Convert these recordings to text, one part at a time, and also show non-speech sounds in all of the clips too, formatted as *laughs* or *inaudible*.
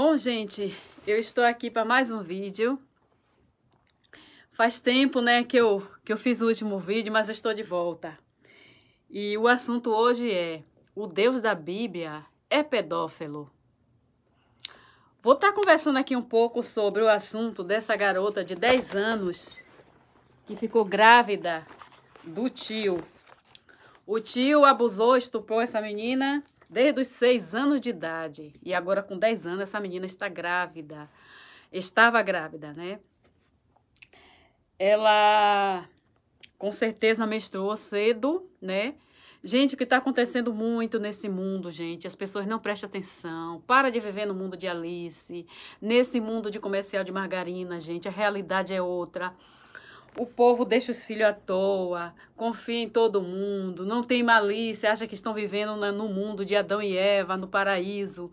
Bom, gente, eu estou aqui para mais um vídeo. Faz tempo, né, que eu, que eu fiz o último vídeo, mas estou de volta. E o assunto hoje é o Deus da Bíblia é pedófilo. Vou estar tá conversando aqui um pouco sobre o assunto dessa garota de 10 anos que ficou grávida do tio. O tio abusou, estuprou essa menina desde os seis anos de idade. E agora, com 10 anos, essa menina está grávida. Estava grávida, né? Ela com certeza menstruou cedo, né? Gente, o que está acontecendo muito nesse mundo, gente? As pessoas não prestam atenção. Para de viver no mundo de Alice, nesse mundo de comercial de margarina, gente. A realidade é outra o povo deixa os filhos à toa, confia em todo mundo, não tem malícia, acha que estão vivendo no mundo de Adão e Eva, no paraíso.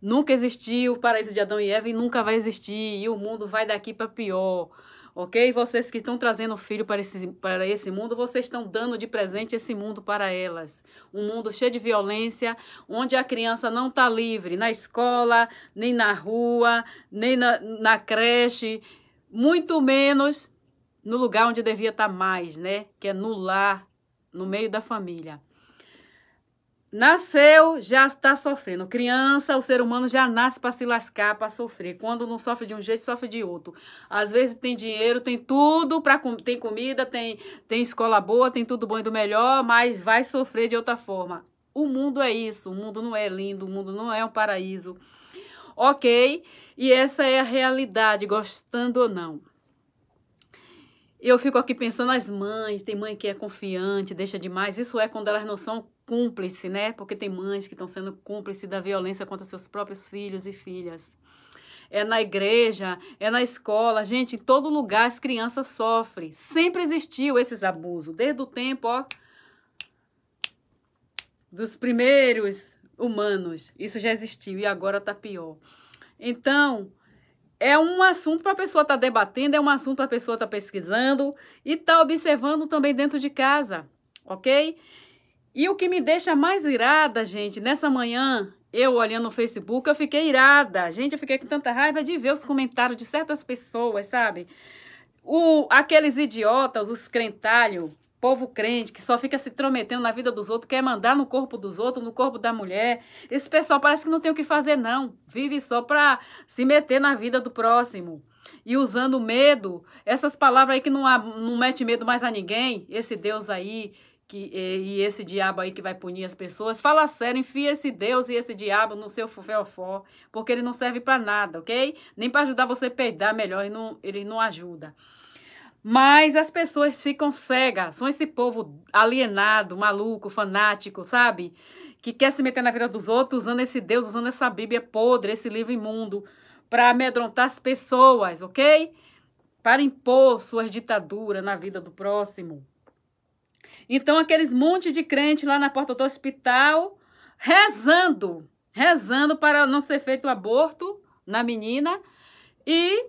Nunca existiu o paraíso de Adão e Eva e nunca vai existir, e o mundo vai daqui para pior. Ok? Vocês que estão trazendo o filho para esse, para esse mundo, vocês estão dando de presente esse mundo para elas. Um mundo cheio de violência, onde a criança não está livre na escola, nem na rua, nem na, na creche, muito menos no lugar onde devia estar tá mais, né? Que é no lar, no meio da família. Nasceu, já está sofrendo. Criança, o ser humano já nasce para se lascar, para sofrer. Quando não sofre de um jeito, sofre de outro. Às vezes tem dinheiro, tem tudo, pra, tem comida, tem, tem escola boa, tem tudo bom e do melhor, mas vai sofrer de outra forma. O mundo é isso, o mundo não é lindo, o mundo não é um paraíso. Ok? E essa é a realidade, gostando ou não eu fico aqui pensando as mães, tem mãe que é confiante, deixa demais. Isso é quando elas não são cúmplice, né? Porque tem mães que estão sendo cúmplice da violência contra seus próprios filhos e filhas. É na igreja, é na escola, gente, em todo lugar as crianças sofrem. Sempre existiu esses abusos, desde o tempo, ó, dos primeiros humanos. Isso já existiu e agora tá pior. Então, é um assunto para a pessoa estar tá debatendo, é um assunto para a pessoa estar tá pesquisando e estar tá observando também dentro de casa, ok? E o que me deixa mais irada, gente, nessa manhã, eu olhando no Facebook, eu fiquei irada. Gente, eu fiquei com tanta raiva de ver os comentários de certas pessoas, sabe? O, aqueles idiotas, os crentalhos, povo crente que só fica se intrometendo na vida dos outros, quer mandar no corpo dos outros, no corpo da mulher. Esse pessoal parece que não tem o que fazer, não. Vive só para se meter na vida do próximo. E usando medo, essas palavras aí que não, há, não mete medo mais a ninguém, esse Deus aí que, e, e esse diabo aí que vai punir as pessoas, fala sério, enfia esse Deus e esse diabo no seu fofó, porque ele não serve para nada, ok? Nem para ajudar você a peidar melhor, ele não, ele não ajuda. Mas as pessoas ficam cegas, são esse povo alienado, maluco, fanático, sabe? Que quer se meter na vida dos outros usando esse Deus, usando essa Bíblia podre, esse livro imundo, para amedrontar as pessoas, ok? Para impor suas ditaduras na vida do próximo. Então, aqueles monte de crente lá na porta do hospital, rezando, rezando para não ser feito o aborto na menina e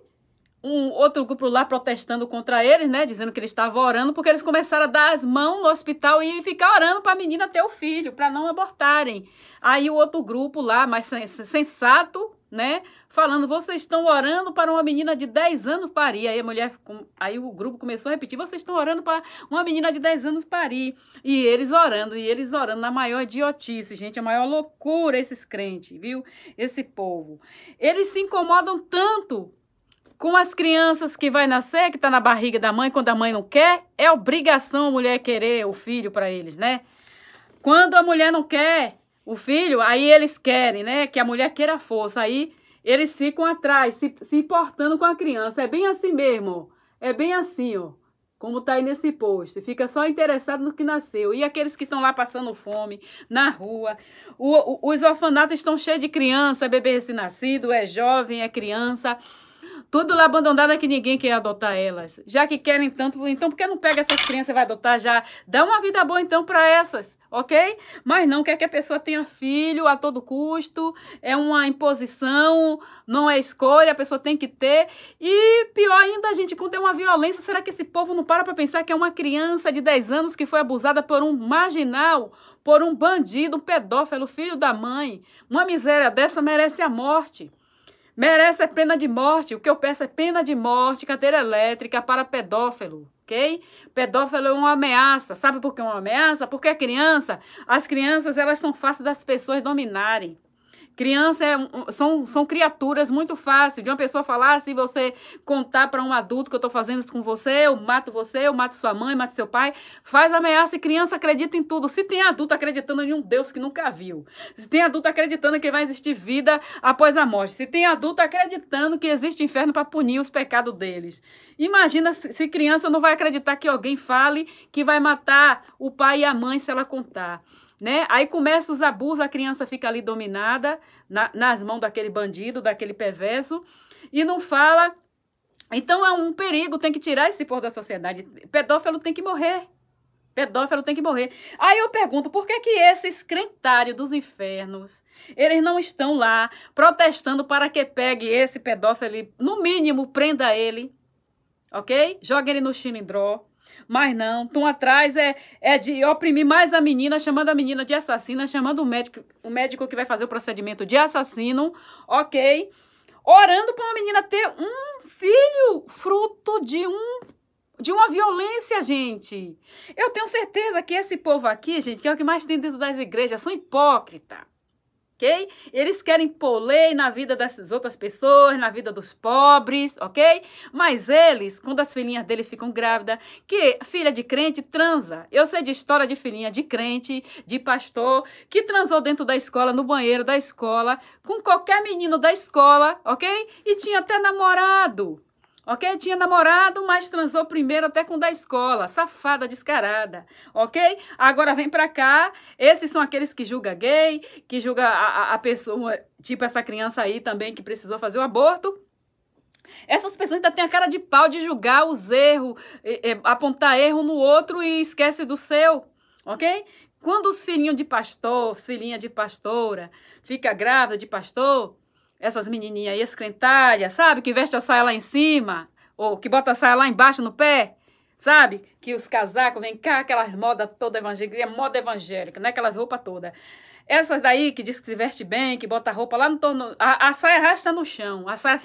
um outro grupo lá protestando contra eles, né? Dizendo que eles estavam orando, porque eles começaram a dar as mãos no hospital e ficar orando para a menina ter o filho, para não abortarem. Aí o outro grupo lá, mais sensato, né? Falando, vocês estão orando para uma menina de 10 anos parir. Aí a mulher, aí o grupo começou a repetir, vocês estão orando para uma menina de 10 anos parir. E eles orando, e eles orando na maior idiotice, gente, a maior loucura esses crentes, viu? Esse povo. Eles se incomodam tanto com as crianças que vai nascer, que está na barriga da mãe, quando a mãe não quer, é obrigação a mulher querer o filho para eles, né? Quando a mulher não quer o filho, aí eles querem, né? Que a mulher queira a força, aí eles ficam atrás, se, se importando com a criança. É bem assim mesmo, é bem assim, ó. Como tá aí nesse post, fica só interessado no que nasceu. E aqueles que estão lá passando fome, na rua. O, o, os orfanatos estão cheios de criança, bebê recém-nascido, é jovem, é criança. Tudo lá abandonada é que ninguém quer adotar elas. Já que querem tanto, então por que não pega essas crianças e vai adotar já? Dá uma vida boa então para essas, ok? Mas não quer que a pessoa tenha filho a todo custo, é uma imposição, não é escolha, a pessoa tem que ter. E pior ainda, gente, quando tem é uma violência, será que esse povo não para para pensar que é uma criança de 10 anos que foi abusada por um marginal, por um bandido, um pedófilo, filho da mãe? Uma miséria dessa merece a morte. Merece pena de morte. O que eu peço é pena de morte, cadeira elétrica para pedófilo, ok? Pedófilo é uma ameaça. Sabe por que é uma ameaça? Porque a criança, as crianças, elas são fáceis das pessoas dominarem. Criança é, são, são criaturas muito fáceis. De uma pessoa falar, se você contar para um adulto que eu estou fazendo isso com você, eu mato você, eu mato sua mãe, mato seu pai. Faz ameaça e criança acredita em tudo. Se tem adulto acreditando em um Deus que nunca viu. Se tem adulto acreditando que vai existir vida após a morte. Se tem adulto acreditando que existe inferno para punir os pecados deles. Imagina se criança não vai acreditar que alguém fale que vai matar o pai e a mãe se ela contar né? Aí começam os abusos, a criança fica ali dominada na, nas mãos daquele bandido, daquele perverso, e não fala. Então é um perigo, tem que tirar esse povo da sociedade. Pedófilo tem que morrer. Pedófilo tem que morrer. Aí eu pergunto, por que que esses crentários dos infernos, eles não estão lá protestando para que pegue esse pedófilo, no mínimo prenda ele, ok? Joga ele no chinindró, mas não, estão atrás é, é de oprimir mais a menina, chamando a menina de assassina, chamando o médico, o médico que vai fazer o procedimento de assassino, ok? Orando para uma menina ter um filho fruto de um de uma violência, gente. Eu tenho certeza que esse povo aqui, gente, que é o que mais tem dentro das igrejas, são hipócritas ok? Eles querem pôr lei na vida dessas outras pessoas, na vida dos pobres, ok? Mas eles, quando as filhinhas dele ficam grávidas, que filha de crente transa. Eu sei de história de filhinha de crente, de pastor, que transou dentro da escola, no banheiro da escola, com qualquer menino da escola, ok? E tinha até namorado ok? Tinha namorado, mas transou primeiro até com o da escola, safada, descarada, ok? Agora vem pra cá, esses são aqueles que julga gay, que julga a, a, a pessoa, tipo essa criança aí também que precisou fazer o aborto, essas pessoas ainda têm a cara de pau de julgar os erros, é, é, apontar erro no outro e esquece do seu, ok? Quando os filhinhos de pastor, filhinha de pastora, fica grávida de pastor, essas menininhas aí escrentalhas, sabe? Que veste a saia lá em cima, ou que bota a saia lá embaixo no pé, sabe? Que os casacos, vem cá, aquelas modas toda evangélica, é moda evangélica, né? Aquelas roupas todas. Essas daí que diz que se veste bem, que bota a roupa lá no torno, a, a saia rasta no chão, a saia...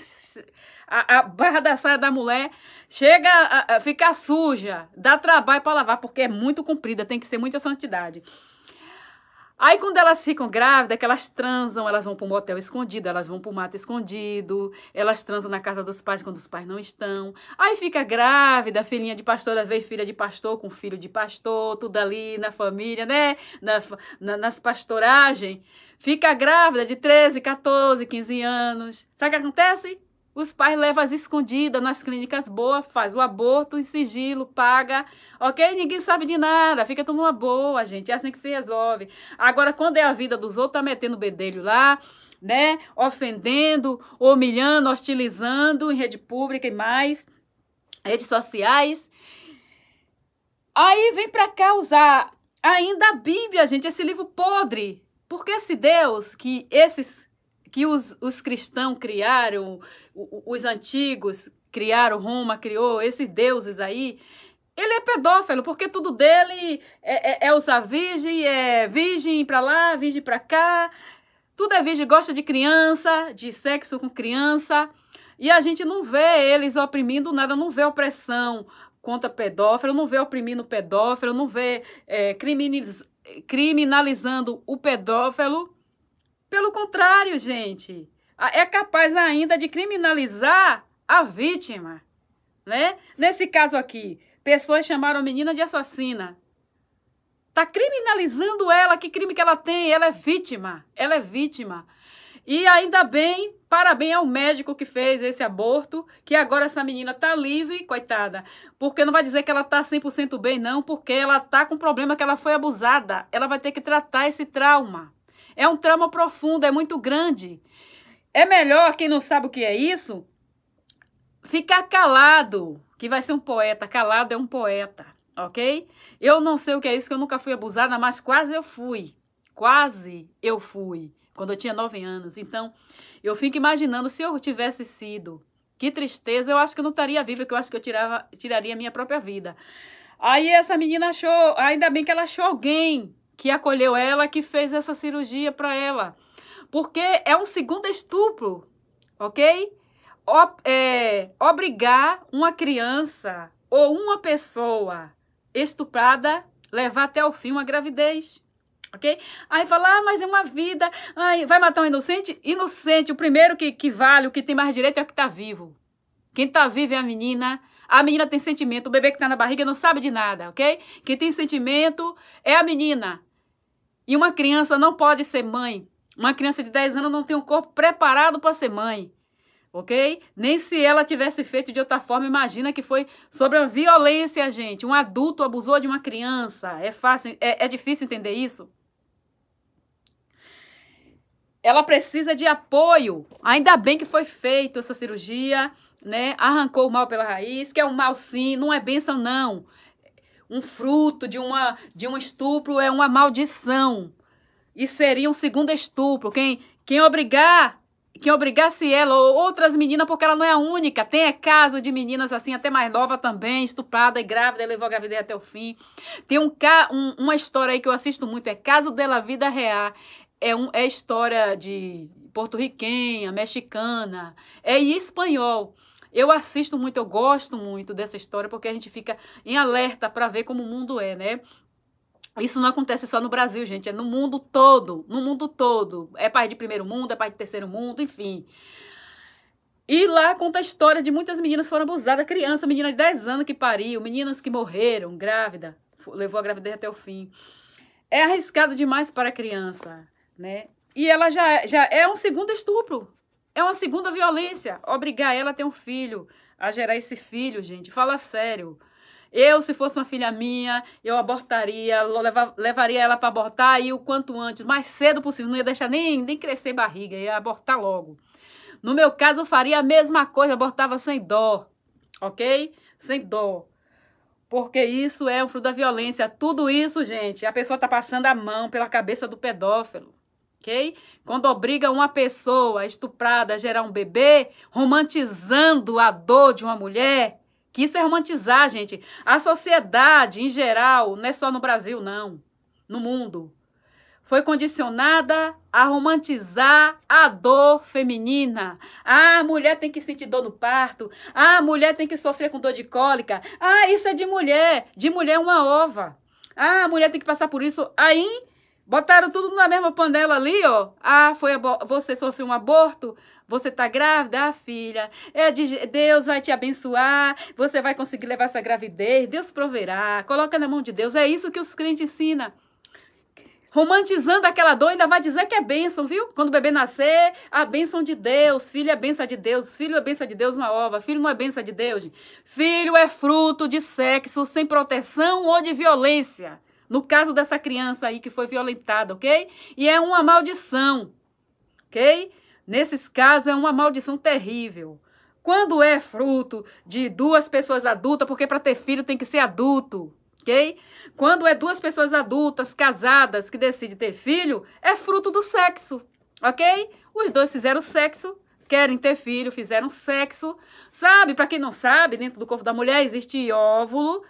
A, a barra da saia da mulher chega a, a ficar suja, dá trabalho para lavar, porque é muito comprida, tem que ser muita santidade. Aí quando elas ficam grávidas, é que elas transam, elas vão para um motel escondido, elas vão para o mato escondido, elas transam na casa dos pais quando os pais não estão. Aí fica grávida, filhinha de pastor, às filha de pastor com filho de pastor, tudo ali na família, né? Na, na, nas pastoragens. Fica grávida de 13, 14, 15 anos. Sabe o que acontece? Os pais levam as escondidas nas clínicas boas, faz o aborto em sigilo, paga ok? Ninguém sabe de nada, fica tudo numa boa, gente. É assim que se resolve. Agora, quando é a vida dos outros, tá metendo o bedelho lá, né? Ofendendo, humilhando, hostilizando em rede pública e mais, redes sociais. Aí vem para causar ainda a Bíblia, gente, esse livro podre. Porque esse Deus que esses que os, os cristãos criaram, os antigos criaram, Roma criou, esses deuses aí, ele é pedófilo, porque tudo dele é, é, é usar virgem, é virgem pra lá, virgem pra cá. Tudo é virgem, gosta de criança, de sexo com criança. E a gente não vê eles oprimindo nada, não vê opressão contra pedófilo, não vê oprimindo pedófilo, não vê é, criminalizando o pedófilo. Pelo contrário, gente, é capaz ainda de criminalizar a vítima, né? Nesse caso aqui, Pessoas chamaram a menina de assassina. Tá criminalizando ela, que crime que ela tem? Ela é vítima, ela é vítima. E ainda bem, parabéns ao médico que fez esse aborto, que agora essa menina tá livre, coitada. Porque não vai dizer que ela tá 100% bem não, porque ela tá com problema que ela foi abusada. Ela vai ter que tratar esse trauma. É um trauma profundo, é muito grande. É melhor quem não sabe o que é isso, ficar calado, que vai ser um poeta, calado é um poeta, ok? Eu não sei o que é isso, que eu nunca fui abusada, mas quase eu fui. Quase eu fui, quando eu tinha nove anos. Então, eu fico imaginando se eu tivesse sido. Que tristeza, eu acho que eu não estaria viva, que eu acho que eu tirava, tiraria a minha própria vida. Aí essa menina achou, ainda bem que ela achou alguém que acolheu ela, que fez essa cirurgia para ela. Porque é um segundo estupro, ok? é, obrigar uma criança ou uma pessoa estuprada levar até o fim uma gravidez. Ok? Aí fala, ah, mas é uma vida. Ai, vai matar um inocente? Inocente, o primeiro que, que vale, o que tem mais direito é o que está vivo. Quem está vivo é a menina. A menina tem sentimento. O bebê que está na barriga não sabe de nada, ok? Quem tem sentimento é a menina. E uma criança não pode ser mãe. Uma criança de 10 anos não tem um corpo preparado para ser mãe ok? Nem se ela tivesse feito de outra forma, imagina que foi sobre a violência, gente. Um adulto abusou de uma criança. É fácil, é, é difícil entender isso? Ela precisa de apoio. Ainda bem que foi feita essa cirurgia, né? Arrancou o mal pela raiz, que é um mal sim, não é benção não. Um fruto de, uma, de um estupro é uma maldição. E seria um segundo estupro. Quem, quem obrigar que obrigasse ela ou outras meninas, porque ela não é a única. Tem é caso de meninas assim, até mais nova também, estuprada e grávida, levou a gravidez até o fim. Tem um, um, uma história aí que eu assisto muito, é Caso dela Vida Real. É, um, é história de porto-riquenha, mexicana, é em espanhol. Eu assisto muito, eu gosto muito dessa história, porque a gente fica em alerta para ver como o mundo é, né? Isso não acontece só no Brasil, gente, é no mundo todo, no mundo todo. É país de primeiro mundo, é país de terceiro mundo, enfim. E lá conta a história de muitas meninas que foram abusadas, criança, menina de 10 anos que pariu, meninas que morreram, grávida, levou a gravidez até o fim. É arriscado demais para a criança, né? E ela já, já é um segundo estupro, é uma segunda violência, obrigar ela a ter um filho, a gerar esse filho, gente, fala sério. Eu, se fosse uma filha minha, eu abortaria, levaria ela para abortar e o quanto antes, mais cedo possível. Não ia deixar nem, nem crescer barriga, ia abortar logo. No meu caso, eu faria a mesma coisa, abortava sem dó, ok? Sem dó. Porque isso é um fruto da violência. Tudo isso, gente, a pessoa está passando a mão pela cabeça do pedófilo. Okay? Quando obriga uma pessoa estuprada a gerar um bebê, romantizando a dor de uma mulher, que isso é romantizar, gente. A sociedade em geral, não é só no Brasil, não. No mundo. Foi condicionada a romantizar a dor feminina. Ah, a mulher tem que sentir dor no parto. Ah, a mulher tem que sofrer com dor de cólica. Ah, isso é de mulher. De mulher é uma ova. Ah, a mulher tem que passar por isso. Aí botaram tudo na mesma panela ali, ó. Ah, foi você sofreu um aborto. Você está grávida, ah, filha. É de, Deus vai te abençoar. Você vai conseguir levar essa gravidez. Deus proverá. Coloca na mão de Deus. É isso que os crentes ensinam. Romantizando aquela dor, ainda vai dizer que é bênção, viu? Quando o bebê nascer, a bênção de Deus. Filho é bênção de Deus. Filho é bênção de Deus, uma ova. Filho não é bênção de Deus. Filho é fruto de sexo sem proteção ou de violência. No caso dessa criança aí que foi violentada, ok? E é uma maldição, ok? Nesses casos, é uma maldição terrível. Quando é fruto de duas pessoas adultas, porque para ter filho tem que ser adulto, ok? Quando é duas pessoas adultas, casadas, que decidem ter filho, é fruto do sexo, ok? Os dois fizeram sexo, querem ter filho, fizeram sexo. Sabe, para quem não sabe, dentro do corpo da mulher existe óvulo.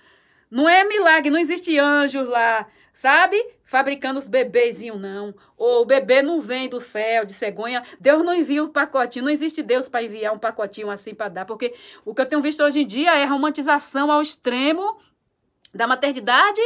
Não é milagre, não existe anjos lá sabe? Fabricando os bebezinhos, não. Ou o bebê não vem do céu, de cegonha. Deus não envia um pacotinho. Não existe Deus para enviar um pacotinho assim para dar. Porque o que eu tenho visto hoje em dia é romantização ao extremo da maternidade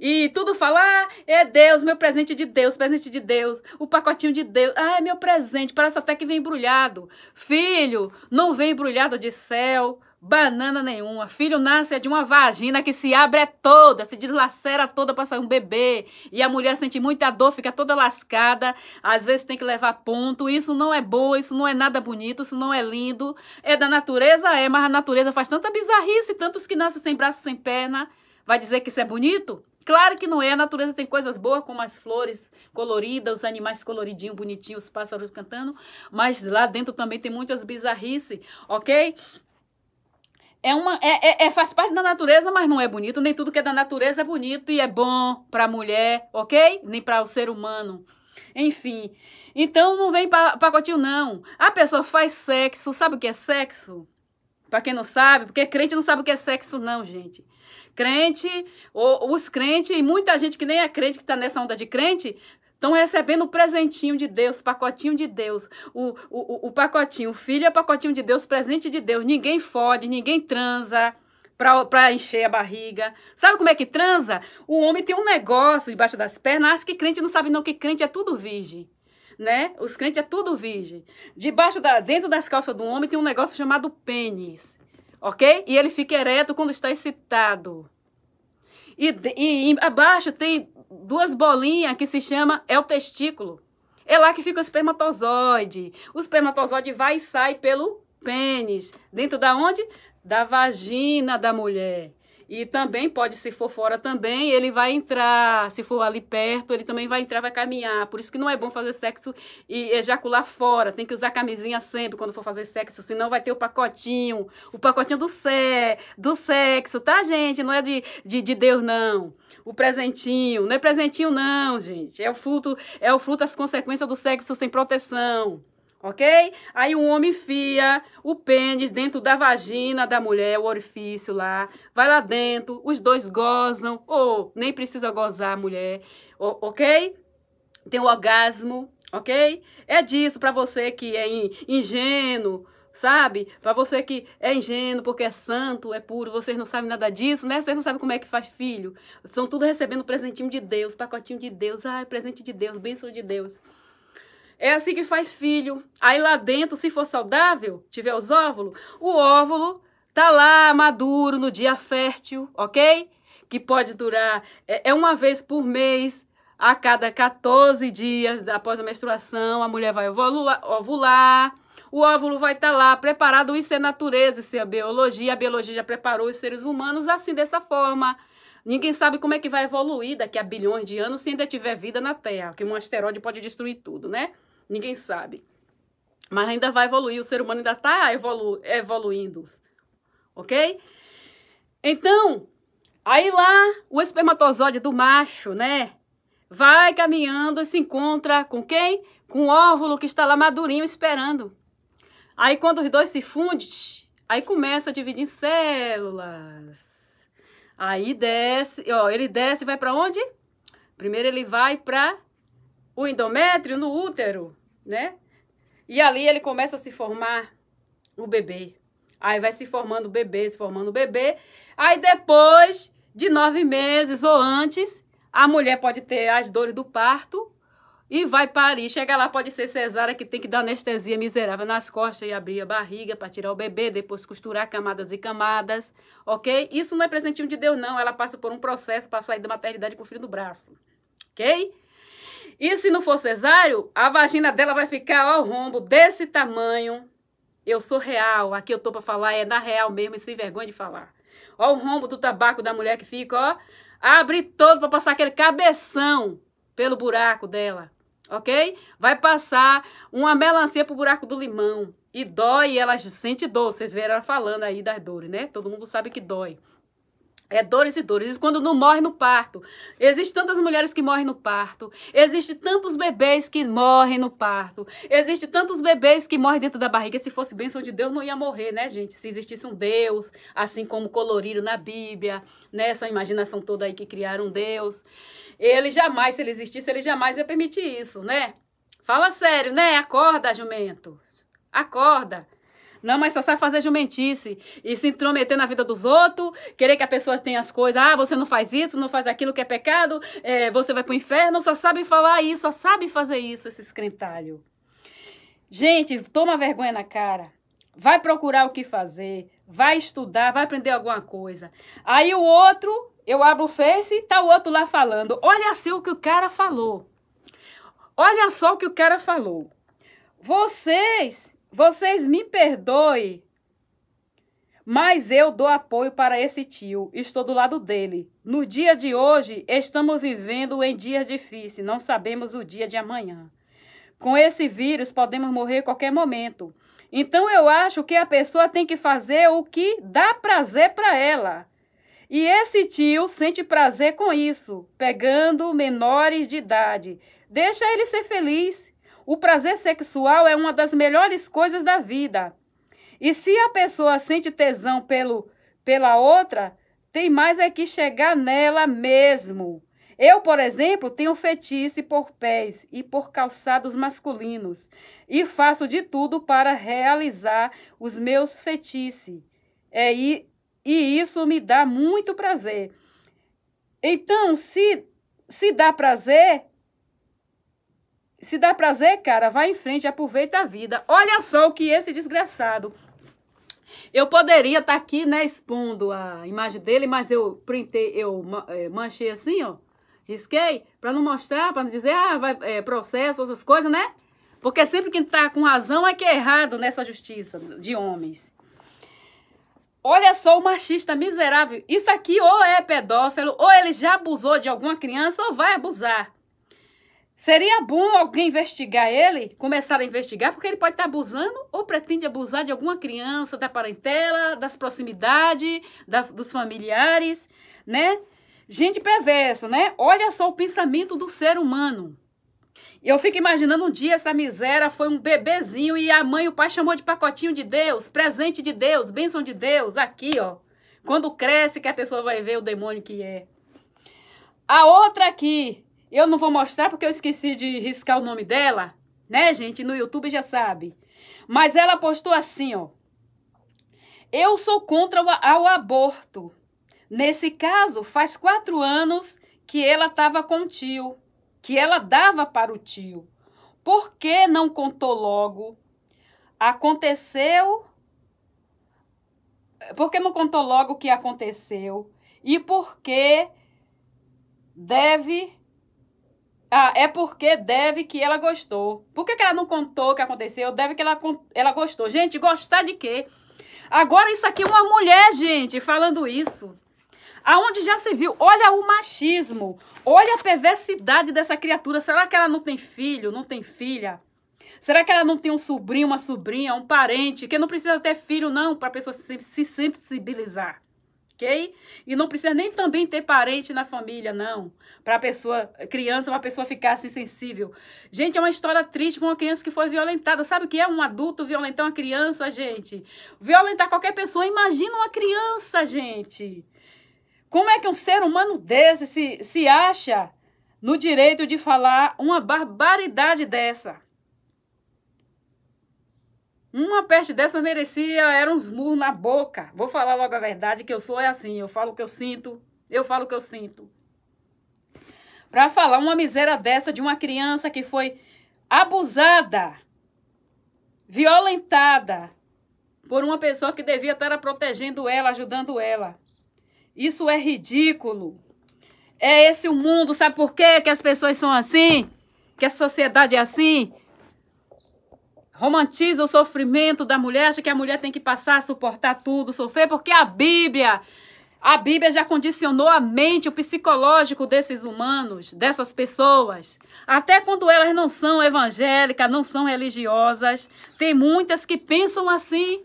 e tudo falar ah, é Deus, meu presente de Deus, presente de Deus, o pacotinho de Deus, ah, é meu presente, parece até que vem embrulhado. Filho, não vem embrulhado de céu, banana nenhuma. Filho nasce é de uma vagina que se abre é toda, se deslacera toda para sair um bebê. E a mulher sente muita dor, fica toda lascada. Às vezes tem que levar ponto. Isso não é bom, isso não é nada bonito, isso não é lindo. É da natureza? É, mas a natureza faz tanta bizarrice, tantos que nascem sem braço, sem perna. Vai dizer que isso é bonito? Claro que não é. A natureza tem coisas boas, como as flores coloridas, os animais coloridinhos, bonitinhos, os pássaros cantando. Mas lá dentro também tem muitas bizarrices, ok? é uma é, é, é, faz parte da natureza, mas não é bonito. Nem tudo que é da natureza é bonito e é bom para a mulher, ok? Nem para o ser humano. Enfim, então não vem pa, pacotinho, não. A pessoa faz sexo, sabe o que é sexo? Para quem não sabe, porque crente não sabe o que é sexo, não, gente. Crente, ou, os crentes, e muita gente que nem é crente, que está nessa onda de crente, Estão recebendo o presentinho de Deus, pacotinho de Deus. O, o, o pacotinho, o filho é pacotinho de Deus, presente de Deus. Ninguém fode, ninguém transa para encher a barriga. Sabe como é que transa? O homem tem um negócio debaixo das pernas, acho que crente não sabe não que crente é tudo virgem. Né? Os crentes é tudo virgem. Debaixo da, dentro das calças do homem tem um negócio chamado pênis. OK? E ele fica ereto quando está excitado. E, e, e abaixo tem duas bolinhas que se chama é o testículo. É lá que fica o espermatozoide. O espermatozoide vai e sai pelo pênis. Dentro da onde? Da vagina da mulher. E também pode, se for fora também, ele vai entrar. Se for ali perto, ele também vai entrar, vai caminhar. Por isso que não é bom fazer sexo e ejacular fora. Tem que usar camisinha sempre quando for fazer sexo, senão vai ter o pacotinho. O pacotinho do, sé, do sexo, tá, gente? Não é de, de, de Deus, não o presentinho. Não é presentinho, não, gente. É o fruto, é o fruto das consequências do sexo sem proteção. Ok? Aí o homem enfia o pênis dentro da vagina da mulher, o orifício lá. Vai lá dentro, os dois gozam. Ou oh, nem precisa gozar a mulher. Oh, ok? Tem o orgasmo, ok? É disso para você que é ingênuo sabe? Para você que é ingênuo, porque é santo, é puro, vocês não sabem nada disso, né? Vocês não sabem como é que faz filho. São tudo recebendo presentinho de Deus, pacotinho de Deus, ah, presente de Deus, bênção de Deus. É assim que faz filho. Aí lá dentro, se for saudável, tiver os óvulos, o óvulo tá lá maduro no dia fértil, ok? Que pode durar é, é uma vez por mês, a cada 14 dias após a menstruação, a mulher vai ovular, ovular o óvulo vai estar tá lá, preparado, isso é natureza, isso é a biologia. A biologia já preparou os seres humanos assim, dessa forma. Ninguém sabe como é que vai evoluir daqui a bilhões de anos se ainda tiver vida na Terra, que um asteroide pode destruir tudo, né? Ninguém sabe. Mas ainda vai evoluir, o ser humano ainda está evolu evoluindo, ok? Então, aí lá, o espermatozoide do macho, né? Vai caminhando e se encontra com quem? Com o óvulo que está lá madurinho esperando. Aí quando os dois se fundem, aí começa a dividir em células. Aí desce, ó, ele desce e vai para onde? Primeiro ele vai para o endométrio no útero, né? E ali ele começa a se formar o bebê. Aí vai se formando o bebê, se formando o bebê. Aí depois de nove meses ou antes, a mulher pode ter as dores do parto e vai parir. Chega lá, pode ser cesárea, que tem que dar anestesia miserável nas costas e abrir a barriga para tirar o bebê, depois costurar camadas e camadas, ok? Isso não é presentinho de Deus, não. Ela passa por um processo para sair da maternidade com o filho no braço, ok? E se não for cesário, a vagina dela vai ficar ao rombo desse tamanho. Eu sou real, aqui eu tô para falar, é na real mesmo e sem vergonha de falar. Ó o rombo do tabaco da mulher que fica, ó. Abre todo para passar aquele cabeção pelo buraco dela ok? Vai passar uma melancia pro buraco do limão e dói, e ela sente dor. Vocês viram ela falando aí das dores, né? Todo mundo sabe que dói. É dores e dores. Isso quando não morre no parto. Existem tantas mulheres que morrem no parto. Existem tantos bebês que morrem no parto. Existem tantos bebês que morrem dentro da barriga. Se fosse bênção de Deus, não ia morrer, né, gente? Se existisse um Deus, assim como colorido na Bíblia, nessa né? Essa imaginação toda aí que criaram Deus. Ele jamais, se ele existisse, ele jamais ia permitir isso, né? Fala sério, né? Acorda, jumento. Acorda. Não, mas só sabe fazer jumentice e se intrometer na vida dos outros, querer que a pessoa tenha as coisas. Ah, você não faz isso, não faz aquilo que é pecado, é, você vai pro inferno. Só sabe falar isso, só sabe fazer isso, esse crentalhos. Gente, toma vergonha na cara. Vai procurar o que fazer, vai estudar, vai aprender alguma coisa. Aí o outro eu abro o Face e tá o outro lá falando. Olha só o que o cara falou. Olha só o que o cara falou. Vocês, vocês me perdoem, mas eu dou apoio para esse tio. Estou do lado dele. No dia de hoje, estamos vivendo em dias difíceis. Não sabemos o dia de amanhã. Com esse vírus, podemos morrer a qualquer momento. Então, eu acho que a pessoa tem que fazer o que dá prazer para ela. E esse tio sente prazer com isso, pegando menores de idade. Deixa ele ser feliz. O prazer sexual é uma das melhores coisas da vida. E se a pessoa sente tesão pelo, pela outra, tem mais é que chegar nela mesmo. Eu, por exemplo, tenho fetiche por pés e por calçados masculinos e faço de tudo para realizar os meus fetiches. É, e e isso me dá muito prazer. Então, se, se dá prazer, se dá prazer, cara, vai em frente, aproveita a vida. Olha só o que esse desgraçado. Eu poderia estar tá aqui, né, expondo a imagem dele, mas eu printei, eu eh, manchei assim, ó. Risquei, para não mostrar, para não dizer, ah, vai, é, processo, essas coisas, né? Porque sempre quem está com razão é que é errado nessa justiça de homens. Olha só o machista miserável. Isso aqui ou é pedófilo, ou ele já abusou de alguma criança, ou vai abusar. Seria bom alguém investigar ele, começar a investigar, porque ele pode estar abusando ou pretende abusar de alguma criança, da parentela, das proximidades, da, dos familiares, né? Gente perversa, né? Olha só o pensamento do ser humano. Eu fico imaginando um dia essa miséria foi um bebezinho e a mãe e o pai chamou de pacotinho de Deus, presente de Deus, bênção de Deus, aqui, ó. Quando cresce que a pessoa vai ver o demônio que é. A outra aqui, eu não vou mostrar porque eu esqueci de riscar o nome dela, né, gente? No YouTube já sabe. Mas ela postou assim, ó. Eu sou contra o aborto. Nesse caso, faz quatro anos que ela estava com o tio que ela dava para o tio. Por que não contou logo? Aconteceu. Por que não contou logo o que aconteceu? E por que deve. Ah, é porque deve que ela gostou. Por que, que ela não contou o que aconteceu? Deve que ela, ela gostou. Gente, gostar de quê? Agora, isso aqui é uma mulher, gente, falando isso aonde já se viu. Olha o machismo, olha a perversidade dessa criatura. Será que ela não tem filho, não tem filha? Será que ela não tem um sobrinho, uma sobrinha, um parente? Que não precisa ter filho, não, para a pessoa se, se sensibilizar. Ok? E não precisa nem também ter parente na família, não. Para a pessoa, criança, uma pessoa ficar assim sensível. Gente, é uma história triste com uma criança que foi violentada. Sabe o que é um adulto violentar uma criança, gente? Violentar qualquer pessoa. Imagina uma criança, gente. Como é que um ser humano desse se, se acha no direito de falar uma barbaridade dessa? Uma peste dessa merecia, era uns murros na boca. Vou falar logo a verdade, que eu sou é assim, eu falo o que eu sinto, eu falo o que eu sinto. Para falar uma miséria dessa de uma criança que foi abusada, violentada por uma pessoa que devia estar protegendo ela, ajudando ela. Isso é ridículo. É esse o mundo. Sabe por quê que as pessoas são assim? Que a sociedade é assim? Romantiza o sofrimento da mulher, acha que a mulher tem que passar, suportar tudo, sofrer, porque a Bíblia, a Bíblia já condicionou a mente, o psicológico desses humanos, dessas pessoas. Até quando elas não são evangélicas, não são religiosas, tem muitas que pensam assim,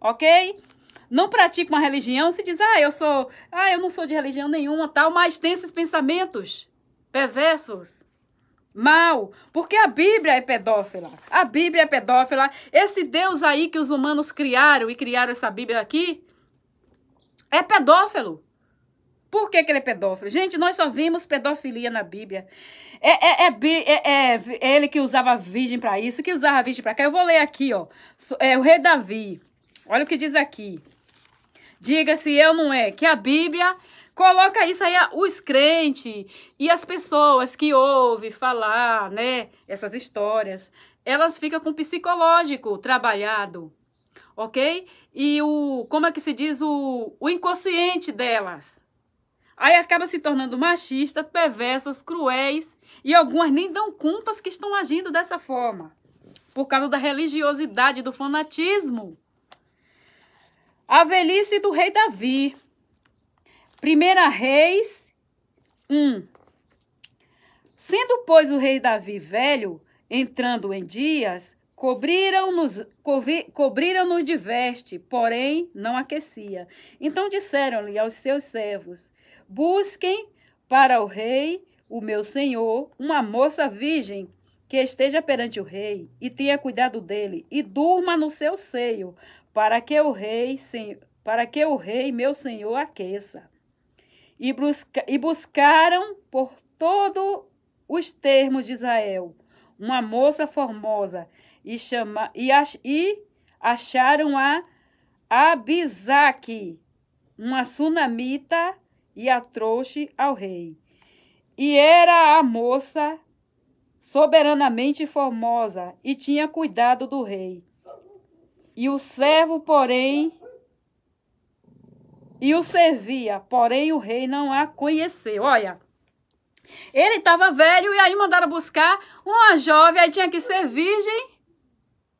ok? não pratica uma religião, se diz, ah, eu sou, ah, eu não sou de religião nenhuma, tal, mas tem esses pensamentos perversos. Mal, porque a Bíblia é pedófila. A Bíblia é pedófila. Esse Deus aí que os humanos criaram e criaram essa Bíblia aqui é pedófilo. Por que, que ele é pedófilo? Gente, nós só vimos pedofilia na Bíblia. É, é, é, é ele que usava virgem para isso, que usava virgem para cá. Eu vou ler aqui, ó. É o rei Davi. Olha o que diz aqui. Diga se eu não é, que a Bíblia coloca isso aí os crentes e as pessoas que ouvem falar, né, essas histórias, elas ficam com psicológico trabalhado, ok? E o, como é que se diz, o, o inconsciente delas. Aí acaba se tornando machista, perversas, cruéis e algumas nem dão contas que estão agindo dessa forma, por causa da religiosidade, do fanatismo. A velhice do rei Davi. Primeira Reis 1. Sendo, pois, o rei Davi velho, entrando em dias, cobriram-nos cobriram de veste, porém não aquecia. Então disseram-lhe aos seus servos: Busquem para o rei, o meu senhor, uma moça virgem que esteja perante o rei e tenha cuidado dele e durma no seu seio, para que o rei, para que o rei, meu senhor, aqueça. E, busca, e buscaram por todos os termos de Israel uma moça formosa e, chama, e, ach, e acharam a Abisaque, uma sunamita, e a trouxe ao rei. E era a moça soberanamente formosa e tinha cuidado do rei. E o servo, porém, e o servia, porém o rei não a conheceu. Olha, ele estava velho e aí mandaram buscar uma jovem, aí tinha que ser virgem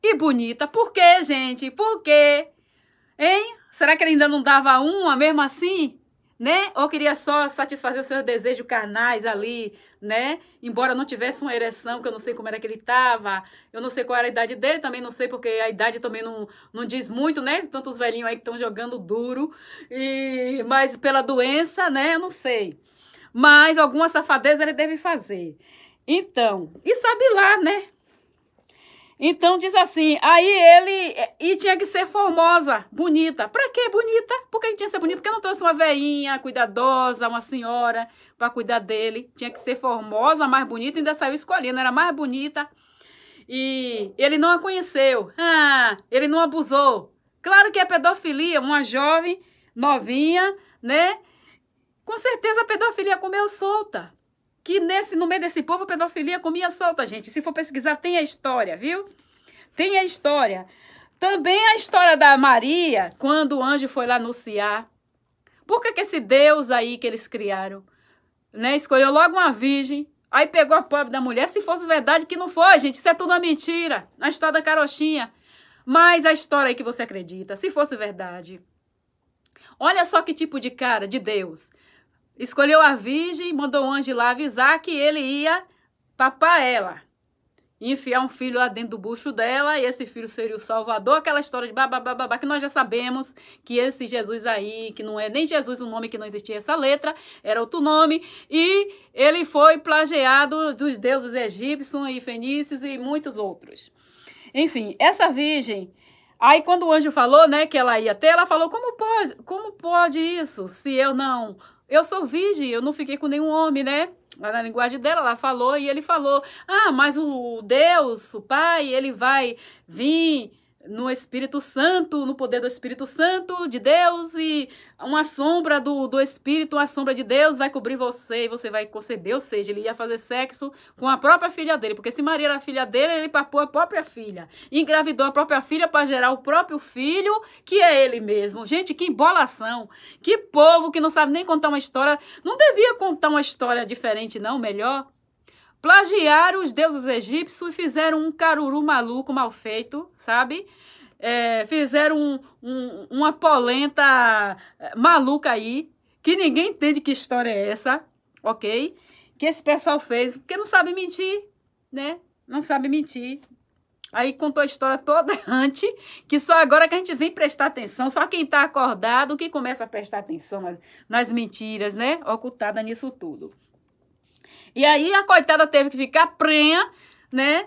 e bonita. Por quê, gente? Por quê? Hein? Será que ele ainda não dava uma mesmo assim? né? Ou queria só satisfazer os seus desejos carnais ali, né? Embora não tivesse uma ereção, que eu não sei como era que ele tava, eu não sei qual era a idade dele, também não sei, porque a idade também não, não diz muito, né? Tantos velhinhos aí que estão jogando duro, e mas pela doença, né? Eu não sei. Mas alguma safadeza ele deve fazer. Então, e sabe lá, né? Então diz assim, aí ele. É, e tinha que ser formosa, bonita. Pra que bonita? Por que tinha que ser bonita? Porque não trouxe uma veinha cuidadosa, uma senhora para cuidar dele. Tinha que ser formosa, mais bonita, ainda saiu escolhendo, era mais bonita. E ele não a conheceu. Ah, ele não abusou. Claro que é pedofilia, uma jovem, novinha, né? Com certeza a pedofilia comeu solta que nesse, no meio desse povo a pedofilia comia solta, gente. Se for pesquisar, tem a história, viu? Tem a história. Também a história da Maria, quando o anjo foi lá anunciar. Por que, que esse Deus aí que eles criaram, né? Escolheu logo uma virgem, aí pegou a pobre da mulher. Se fosse verdade, que não foi, gente. Isso é tudo uma mentira. A história da carochinha. Mas a história aí que você acredita, se fosse verdade. Olha só que tipo de cara de Deus. Escolheu a virgem, mandou o anjo lá avisar que ele ia papar ela. Enfiar um filho lá dentro do bucho dela, e esse filho seria o salvador, aquela história de babá, que nós já sabemos que esse Jesus aí, que não é nem Jesus o um nome que não existia essa letra, era outro nome, e ele foi plagiado dos deuses egípcios e fenícios e muitos outros. Enfim, essa virgem, Aí quando o anjo falou, né, que ela ia ter, ela falou: "Como pode? Como pode isso? Se eu não eu sou virgem, eu não fiquei com nenhum homem, né? na linguagem dela, ela falou e ele falou: Ah, mas o Deus, o Pai, ele vai vir no Espírito Santo, no poder do Espírito Santo de Deus e uma sombra do, do Espírito, a sombra de Deus vai cobrir você e você vai conceber, ou seja, ele ia fazer sexo com a própria filha dele, porque se Maria era filha dele, ele papou a própria filha, engravidou a própria filha para gerar o próprio filho, que é ele mesmo. Gente, que embolação, que povo que não sabe nem contar uma história, não devia contar uma história diferente não, melhor, plagiaram os deuses egípcios e fizeram um caruru maluco mal feito, sabe? É, fizeram um, um, uma polenta é, maluca aí, que ninguém entende que história é essa, ok? Que esse pessoal fez, porque não sabe mentir, né? Não sabe mentir. Aí contou a história toda *laughs* antes, que só agora que a gente vem prestar atenção, só quem está acordado que começa a prestar atenção nas, nas mentiras, né? Ocultada nisso tudo. E aí a coitada teve que ficar prenha, né?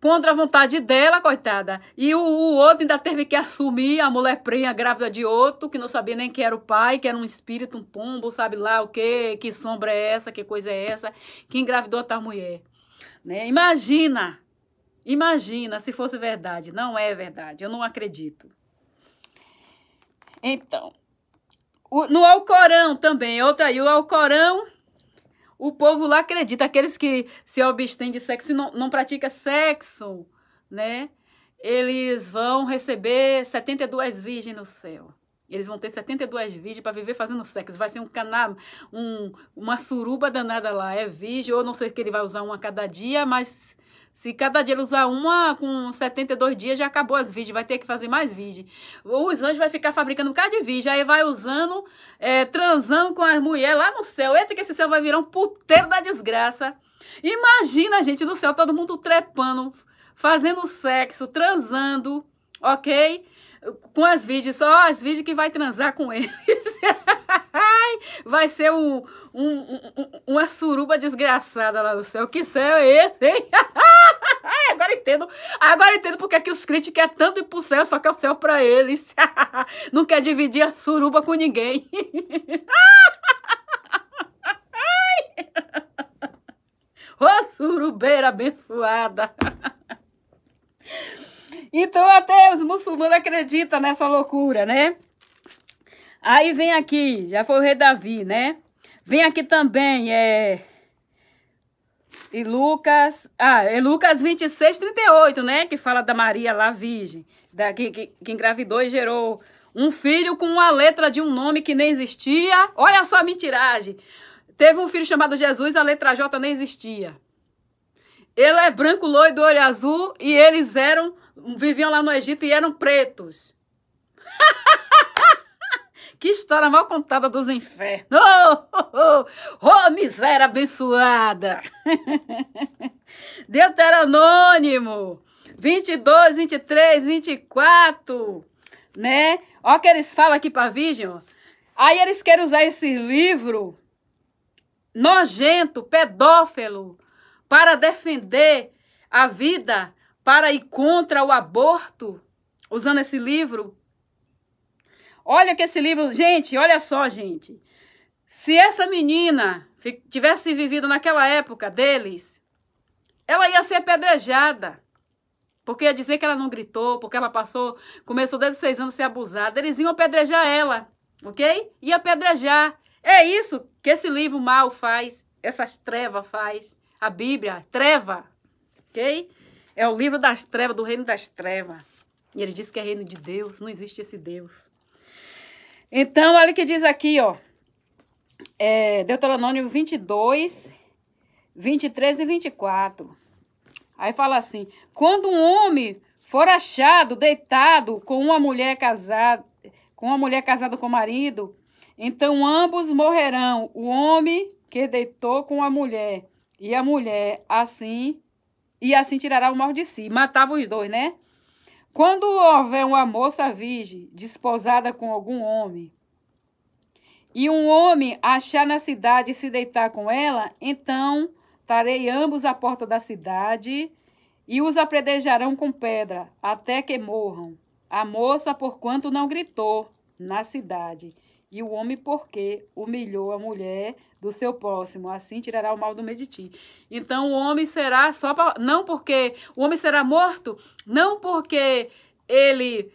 Contra a vontade dela, coitada. E o, o outro ainda teve que assumir a mulher prenha grávida de outro, que não sabia nem quem era o pai, que era um espírito, um pombo, sabe lá o que, que sombra é essa, que coisa é essa, que engravidou a tal mulher. Né? Imagina, imagina se fosse verdade. Não é verdade, eu não acredito. Então, o, no Alcorão também, outra aí, o Alcorão o povo lá acredita, aqueles que se abstêm de sexo e não, não pratica sexo, né? Eles vão receber 72 virgens no céu. Eles vão ter 72 virgens para viver fazendo sexo. Vai ser um canal, um, uma suruba danada lá. É virgem, ou não sei o que ele vai usar uma a cada dia, mas se cada dia ele usar uma com 72 dias, já acabou as vídeos, vai ter que fazer mais virgem. Os anjos vai ficar fabricando um bocado de virgem, aí vai usando, é, transando com as mulheres lá no céu. Eita, que esse céu vai virar um puteiro da desgraça. Imagina, gente, no céu, todo mundo trepando, fazendo sexo, transando, ok? Com as vídeos. só as virgens que vai transar com eles. *laughs* vai ser um, um, um, uma suruba desgraçada lá no céu. Que céu é esse, hein? *laughs* Ai, agora entendo. Agora entendo porque é que os críticos querem é tanto ir pro céu, só que é o céu pra eles. *laughs* Não quer dividir a suruba com ninguém. *laughs* Ô, surubeira abençoada. Então até os muçulmanos acreditam nessa loucura, né? Aí vem aqui, já foi o rei Davi, né? Vem aqui também, é... E Lucas, ah, é Lucas 26, 38, né? Que fala da Maria lá, virgem, da, que, que, que engravidou e gerou um filho com uma letra de um nome que nem existia. Olha só a mentiragem. Teve um filho chamado Jesus, a letra J nem existia. Ele é branco, loiro, olho azul e eles eram, viviam lá no Egito e eram pretos. *laughs* Que história mal contada dos infernos. *laughs* Oh, oh, oh, oh miséria abençoada. Deuteronônimo 22, 23, 24, né? Olha o que eles falam aqui para a virgem. Aí eles querem usar esse livro nojento, pedófilo, para defender a vida, para ir contra o aborto, usando esse livro Olha que esse livro, gente, olha só, gente. Se essa menina tivesse vivido naquela época deles, ela ia ser apedrejada. Porque ia dizer que ela não gritou, porque ela passou, começou desde seis anos a ser abusada. Eles iam apedrejar ela, ok? Ia apedrejar. É isso que esse livro mal faz, essas trevas faz. A Bíblia, treva, ok? É o livro das trevas, do reino das trevas. E ele diz que é reino de Deus, não existe esse Deus. Então, olha o que diz aqui, ó. É, Deuteronômio 22, 23 e 24. Aí fala assim: quando um homem for achado deitado com uma mulher casada, com uma mulher casada com marido, então ambos morrerão, o homem que deitou com a mulher, e a mulher assim, e assim tirará o mal de si. Matava os dois, né? Quando houver uma moça virgem desposada com algum homem, e um homem achar na cidade e se deitar com ela, então tarei ambos à porta da cidade e os apredejarão com pedra até que morram. A moça, porquanto não gritou na cidade e o homem porque humilhou a mulher do seu próximo, assim tirará o mal do meio de ti. Então o homem será só pra, não porque o homem será morto, não porque ele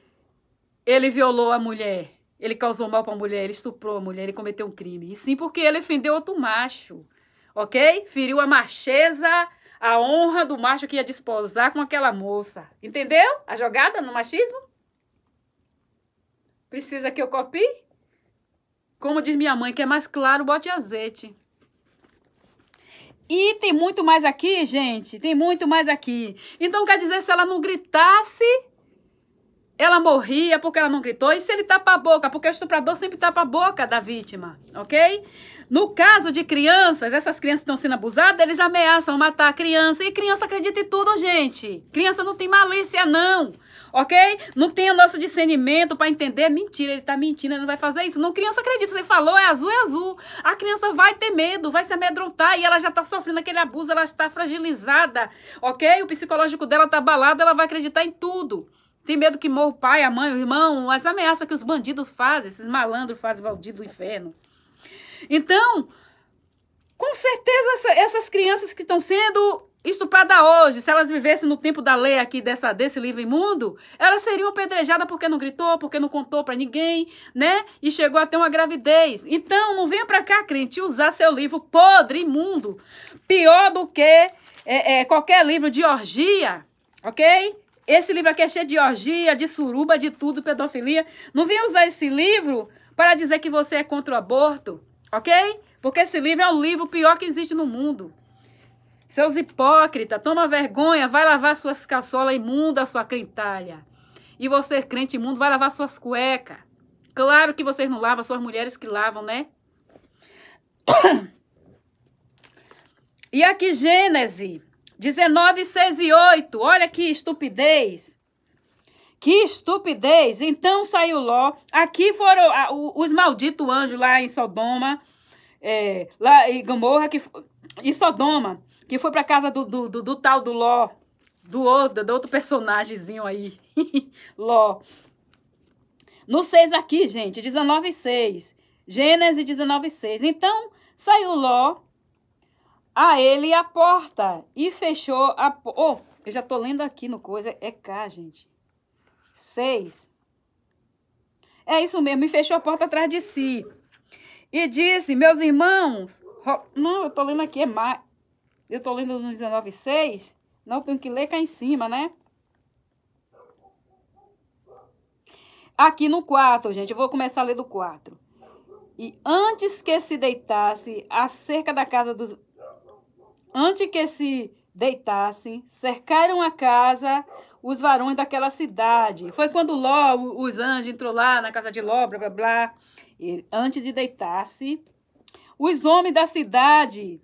ele violou a mulher, ele causou mal para a mulher, ele estuprou a mulher, ele cometeu um crime, e sim porque ele ofendeu outro macho, ok? Feriu a macheza, a honra do macho que ia desposar com aquela moça, entendeu? A jogada no machismo? Precisa que eu copie? Como diz minha mãe, que é mais claro, bote azeite. E tem muito mais aqui, gente. Tem muito mais aqui. Então quer dizer, se ela não gritasse, ela morria porque ela não gritou. E se ele tapa a boca? Porque o estuprador sempre tapa a boca da vítima, ok? No caso de crianças, essas crianças estão sendo abusadas, eles ameaçam matar a criança. E criança acredita em tudo, gente. Criança não tem malícia, não ok? Não tem o nosso discernimento para entender. Mentira, ele tá mentindo, ele não vai fazer isso. Não, criança acredita. Você falou, é azul, é azul. A criança vai ter medo, vai se amedrontar e ela já tá sofrendo aquele abuso, ela está fragilizada, ok? O psicológico dela tá abalado, ela vai acreditar em tudo. Tem medo que morra o pai, a mãe, o irmão, as ameaças que os bandidos fazem, esses malandros fazem, baldido do inferno. Então, com certeza, essas crianças que estão sendo estuprada hoje, se elas vivessem no tempo da lei aqui dessa, desse livro imundo, elas seriam apedrejadas porque não gritou, porque não contou para ninguém, né? E chegou até uma gravidez. Então, não venha para cá, crente, usar seu livro podre, imundo. Pior do que é, é, qualquer livro de orgia, ok? Esse livro aqui é cheio de orgia, de suruba, de tudo, pedofilia. Não venha usar esse livro para dizer que você é contra o aborto, ok? Porque esse livro é o livro pior que existe no mundo. Seus hipócritas, toma vergonha, vai lavar suas caçolas imunda, sua crentalha. E você, crente imundo, vai lavar suas cuecas. Claro que vocês não lavam, são as mulheres que lavam, né? *coughs* E aqui Gênesis 19, 6 e 8. Olha que estupidez. Que estupidez. Então saiu Ló. Aqui foram ah, os malditos anjos lá em Sodoma. É, lá em Gomorra. Que, em Sodoma que foi pra casa do, do, do, do tal do Ló, do outro, do outro personagemzinho aí, *laughs* Ló. No 6 aqui, gente, 19 e 6. Gênesis 19 e 6. Então, saiu Ló a ele a porta e fechou a porta. Oh, eu já tô lendo aqui no coisa, é cá, gente. 6. É isso mesmo, e fechou a porta atrás de si. E disse, meus irmãos, não, eu tô lendo aqui, é mais. Eu tô lendo no 19,6. Não tenho que ler cá em cima, né? Aqui no 4, gente. Eu vou começar a ler do 4. E antes que se deitasse acerca da casa dos. Antes que se deitassem, cercaram a casa os varões daquela cidade. Foi quando Ló, os anjos, entrou lá na casa de Ló, blá blá blá. E antes de deitar-se, os homens da cidade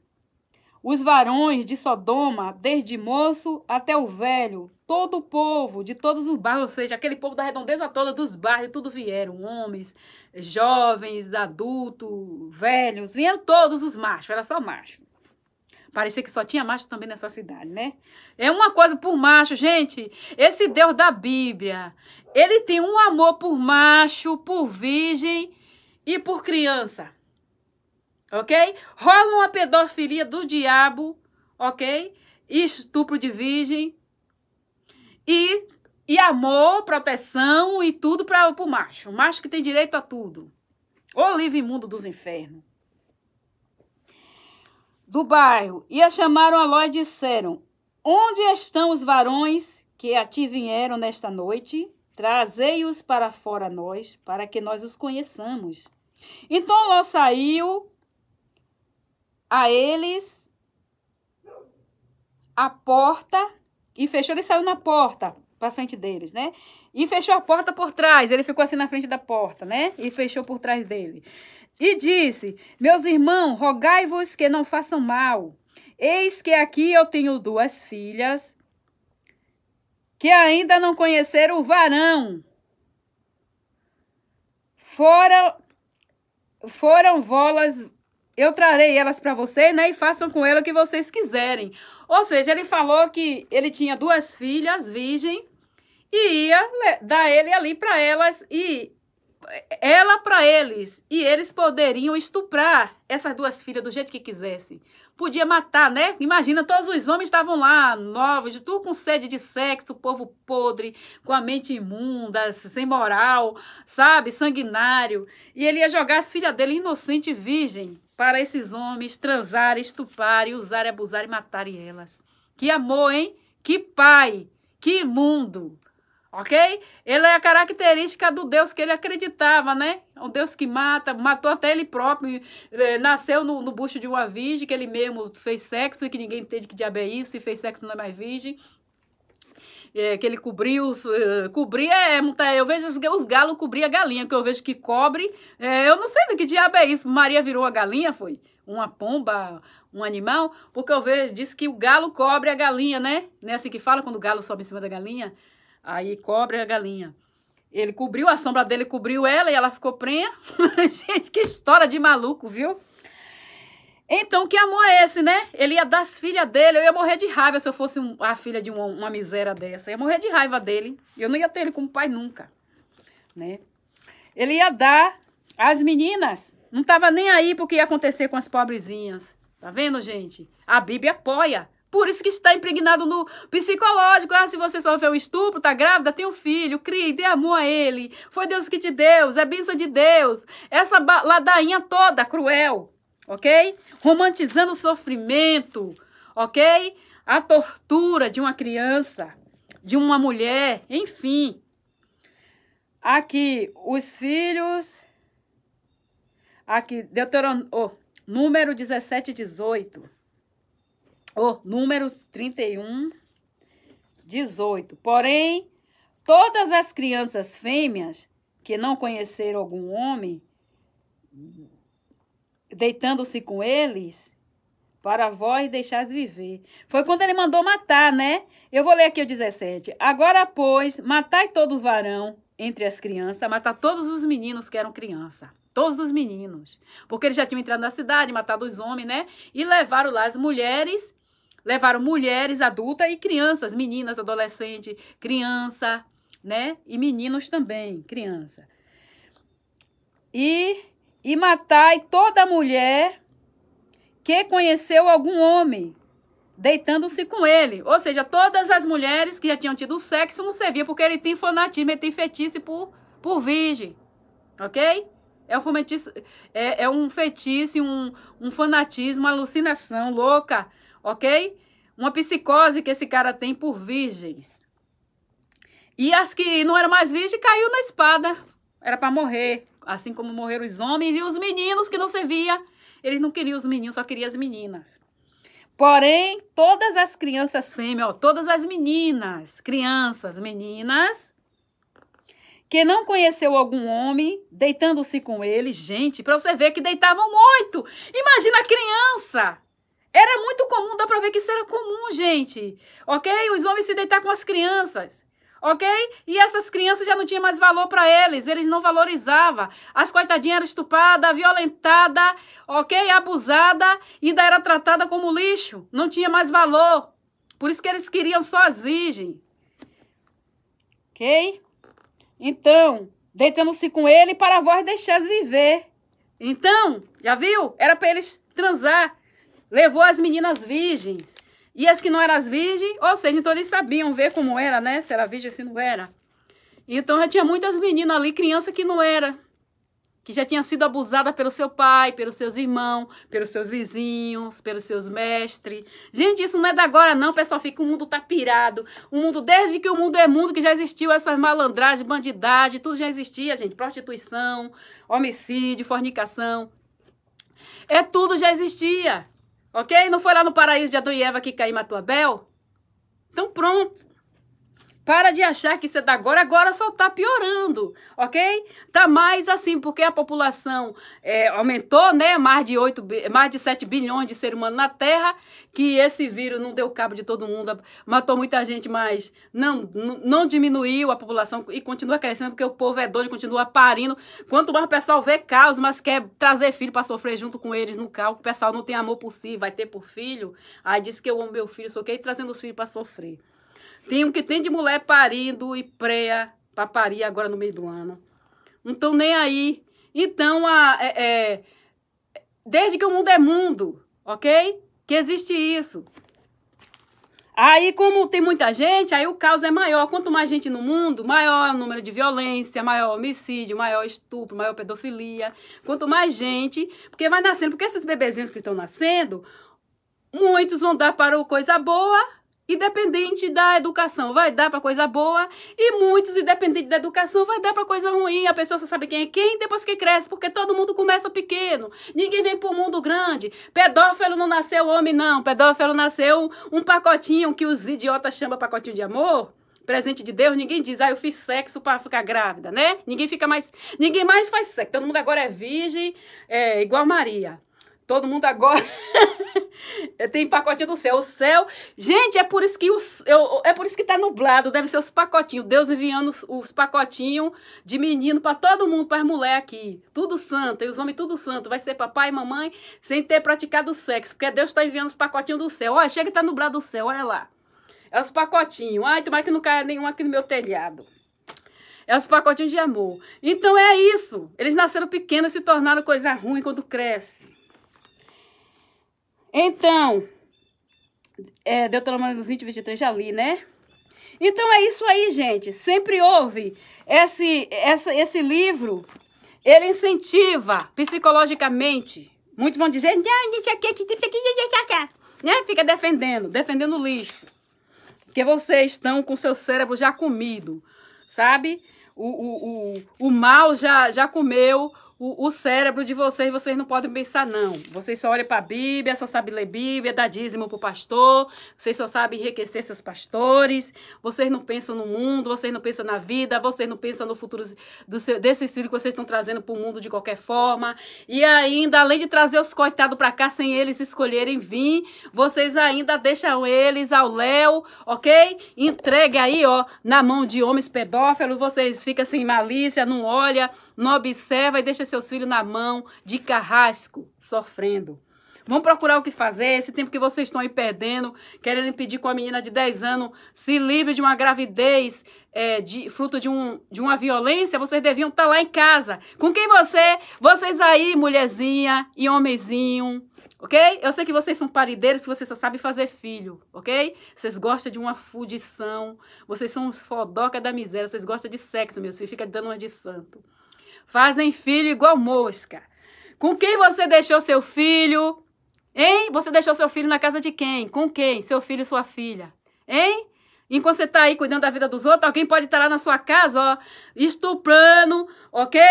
os varões de Sodoma, desde moço até o velho, todo o povo, de todos os bairros, ou seja, aquele povo da redondeza toda, dos bairros, tudo vieram, homens, jovens, adultos, velhos, vieram todos os machos, era só macho. Parecia que só tinha macho também nessa cidade, né? É uma coisa por macho, gente. Esse Deus da Bíblia, ele tem um amor por macho, por virgem e por criança ok? Rola uma pedofilia do diabo, ok? E estupro de virgem. E, e amor, proteção e tudo para o macho. O macho que tem direito a tudo. O livre mundo dos infernos. Do bairro. E a chamaram a Ló e disseram: Onde estão os varões que a ti vieram nesta noite? Trazei-os para fora nós, para que nós os conheçamos. Então Ló saiu a eles a porta e fechou, ele saiu na porta para frente deles, né? E fechou a porta por trás, ele ficou assim na frente da porta, né? E fechou por trás dele. E disse: Meus irmãos, rogai-vos que não façam mal. Eis que aqui eu tenho duas filhas que ainda não conheceram o varão. foram foram volas eu trarei elas para você, né? E façam com ela o que vocês quiserem. Ou seja, ele falou que ele tinha duas filhas virgem e ia dar ele ali para elas e ela para eles e eles poderiam estuprar essas duas filhas do jeito que quisessem. Podia matar, né? Imagina, todos os homens estavam lá, novos, tudo com sede de sexo, povo podre, com a mente imunda, sem moral, sabe? Sanguinário. E ele ia jogar as filhas dele inocente virgem para esses homens transar, estupar, e usar, abusar e matar elas. Que amor, hein? Que pai! Que mundo! Ok? Ele é a característica do Deus que ele acreditava, né? Um Deus que mata, matou até ele próprio, eh, nasceu no, no bucho de uma virgem, que ele mesmo fez sexo e que ninguém entende que diabo é isso, e fez sexo não é mais virgem é, que ele cobriu, eh, cobria, é, é tá, eu vejo os, os galos cobrir a galinha, que eu vejo que cobre, é, eu não sei do que diabo é isso, Maria virou a galinha, foi? Uma pomba, um animal, porque eu vejo, diz que o galo cobre a galinha, né? Não é assim que fala, quando o galo sobe em cima da galinha, aí cobre a galinha. Ele cobriu, a sombra dele cobriu ela e ela ficou prenha. *laughs* Gente, que história de maluco, viu? Então, que amor é esse, né? Ele ia as filhas dele. Eu ia morrer de raiva se eu fosse um, a filha de uma, uma miséria dessa. Eu ia morrer de raiva dele. Eu não ia ter ele como pai nunca. Né? Ele ia dar as meninas. Não estava nem aí porque ia acontecer com as pobrezinhas. Tá vendo, gente? A Bíblia apoia. Por isso que está impregnado no psicológico. Ah, se você sofreu um estupro, tá grávida, tem um filho, crie, dê amor a ele. Foi Deus que te deu, é bênção de Deus. Essa ladainha toda cruel, ok? romantizando o sofrimento, ok? A tortura de uma criança, de uma mulher, enfim. Aqui, os filhos. Aqui, Deuteronômio. Oh, número 17 e 18. Oh, número 31, 18. Porém, todas as crianças fêmeas que não conheceram algum homem deitando-se com eles, para vós deixais viver. Foi quando ele mandou matar, né? Eu vou ler aqui o 17. Agora, pois, matai todo varão entre as crianças, matar todos os meninos que eram criança. Todos os meninos. Porque eles já tinham entrado na cidade, matado os homens, né? E levaram lá as mulheres, levaram mulheres adultas e crianças, meninas, adolescentes, criança, né? E meninos também, criança. E e matai toda mulher que conheceu algum homem, deitando-se com ele. Ou seja, todas as mulheres que já tinham tido sexo não serviam, porque ele tem fanatismo, ele tem fetiche por, por virgem. Ok? É um, fetiche, é, é um fetiche, um, um fanatismo, uma alucinação louca, ok? Uma psicose que esse cara tem por virgens. E as que não eram mais virgens caiu na espada. Era para morrer assim como morreram os homens e os meninos que não servia. Eles não queriam os meninos, só queriam as meninas. Porém, todas as crianças fêmeas, ó, todas as meninas, crianças, meninas, que não conheceu algum homem, deitando-se com ele, gente, para você ver que deitavam muito. Imagina a criança! Era muito comum, dá para ver que isso era comum, gente. Ok? Os homens se deitar com as crianças ok? E essas crianças já não tinham mais valor para eles, eles não valorizavam. As coitadinhas eram estupadas, violentadas, ok? Abusada, ainda era tratada como lixo, não tinha mais valor. Por isso que eles queriam só as virgens, ok? Então, deitando-se com ele para vós deixar viver. Então, já viu? Era para eles transar. Levou as meninas virgens. E as que não eram as virgens, ou seja, então eles sabiam ver como era, né? Se era virgem, se não era. Então já tinha muitas meninas ali, criança que não era. Que já tinha sido abusada pelo seu pai, pelos seus irmãos, pelos seus vizinhos, pelos seus mestres. Gente, isso não é da agora não, pessoal. Fica, o mundo tá pirado. O mundo, desde que o mundo é mundo, que já existiu essas malandragens, bandidagem, tudo já existia, gente. Prostituição, homicídio, fornicação. É tudo já existia. Ok? Não foi lá no paraíso de Adão e Eva que Caim matou Abel? Então pronto. Para de achar que você tá agora, agora só tá piorando, ok? Tá mais assim, porque a população é, aumentou, né? Mais de, 8, mais de 7 bilhões de seres humanos na Terra, que esse vírus não deu cabo de todo mundo, matou muita gente, mas não, não diminuiu a população e continua crescendo, porque o povo é doido, continua parindo. Quanto mais o pessoal vê caos, mas quer trazer filho para sofrer junto com eles no caos, o pessoal não tem amor por si, vai ter por filho. Aí disse que eu amo meu filho, só que trazendo os filhos para sofrer. Tem um que tem de mulher parindo e preia para parir agora no meio do ano. Não estão nem aí. Então, a, é, é, desde que o mundo é mundo, ok? Que existe isso. Aí, como tem muita gente, aí o caos é maior. Quanto mais gente no mundo, maior o número de violência, maior homicídio, maior estupro, maior pedofilia. Quanto mais gente, porque vai nascendo, porque esses bebezinhos que estão nascendo, muitos vão dar para o coisa boa Independente da educação, vai dar para coisa boa e muitos independente da educação vai dar para coisa ruim. A pessoa só sabe quem é quem depois que cresce, porque todo mundo começa pequeno. Ninguém vem pro mundo grande. Pedófilo não nasceu homem não, pedófilo nasceu um pacotinho que os idiotas chamam pacotinho de amor presente de Deus, ninguém diz, ah, eu fiz sexo para ficar grávida, né? Ninguém fica mais, ninguém mais faz sexo. Todo mundo agora é virgem, é igual Maria. Todo mundo agora *laughs* tem pacotinho do céu. O céu, gente, é por isso que os, eu, é por isso que tá nublado. Deve ser os pacotinhos. Deus enviando os, os pacotinhos de menino para todo mundo, para as mulheres aqui. Tudo santo, e os homens tudo santo. Vai ser papai e mamãe sem ter praticado sexo, porque Deus está enviando os pacotinhos do céu. Olha, chega e tá nublado o céu, olha lá. É os pacotinhos. Ai, tomara que não caia nenhum aqui no meu telhado. É os pacotinhos de amor. Então é isso. Eles nasceram pequenos e se tornaram coisa ruim quando cresce. Então, é, Deuteronômio 20, 23, já li, né? Então é isso aí, gente. Sempre houve esse, essa, esse livro, ele incentiva psicologicamente. Muitos vão dizer, né? Fica defendendo, defendendo o lixo. Porque vocês estão com seu cérebro já comido, sabe? O, o, o, o mal já, já comeu o, o, cérebro de vocês, vocês não podem pensar, não. Vocês só olham para a Bíblia, só sabem ler Bíblia, dar dízimo para o pastor, vocês só sabem enriquecer seus pastores, vocês não pensam no mundo, vocês não pensam na vida, vocês não pensam no futuro do seu, desses filhos que vocês estão trazendo para o mundo de qualquer forma. E ainda, além de trazer os coitados para cá sem eles escolherem vir, vocês ainda deixam eles ao léu, ok? Entregue aí, ó, na mão de homens pedófilos, vocês ficam sem malícia, não olha não observa e deixa seus filhos na mão de carrasco, sofrendo. Vão procurar o que fazer, esse tempo que vocês estão aí perdendo, querendo impedir com a menina de 10 anos se livre de uma gravidez, é, de, fruto de, um, de uma violência, vocês deviam estar tá lá em casa. Com quem você, vocês aí, mulherzinha e homenzinho, ok? Eu sei que vocês são parideiros, que vocês só sabem fazer filho, ok? Vocês gostam de uma fudição, vocês são os fodoca da miséria, vocês gostam de sexo, meu filho, fica dando uma de santo. Fazem filho igual mosca. Com quem você deixou seu filho? Hein? Você deixou seu filho na casa de quem? Com quem? Seu filho e sua filha. Hein? Enquanto você está aí cuidando da vida dos outros, alguém pode estar tá lá na sua casa, ó, estuprando, ok?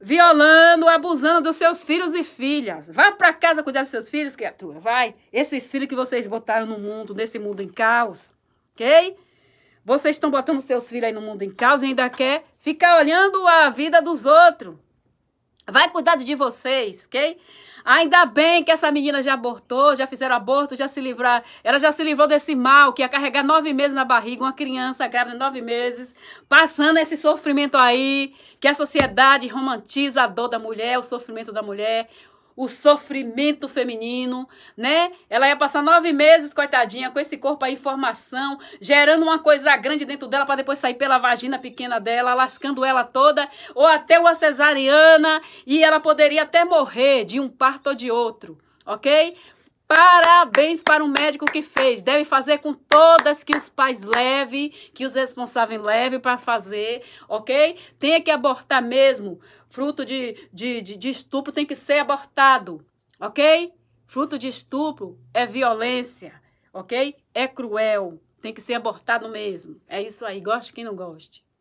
Violando, abusando dos seus filhos e filhas. Vá para casa cuidar dos seus filhos, criatura, vai. Esses filhos que vocês botaram no mundo, nesse mundo em caos, ok? Vocês estão botando seus filhos aí no mundo em causa e ainda quer ficar olhando a vida dos outros. Vai cuidar de vocês, ok? Ainda bem que essa menina já abortou, já fizeram aborto, já se livrar. Ela já se livrou desse mal que ia carregar nove meses na barriga, uma criança grávida nove meses, passando esse sofrimento aí, que a sociedade romantiza a dor da mulher, o sofrimento da mulher, o sofrimento feminino, né? Ela ia passar nove meses, coitadinha, com esse corpo aí informação, gerando uma coisa grande dentro dela para depois sair pela vagina pequena dela, lascando ela toda, ou até uma cesariana, e ela poderia até morrer de um parto ou de outro, ok? Parabéns para o médico que fez. Deve fazer com todas que os pais levem, que os responsáveis levem para fazer, ok? Tem que abortar mesmo. Fruto de, de, de, de estupro tem que ser abortado, ok? Fruto de estupro é violência, ok? É cruel. Tem que ser abortado mesmo. É isso aí. Goste quem não goste.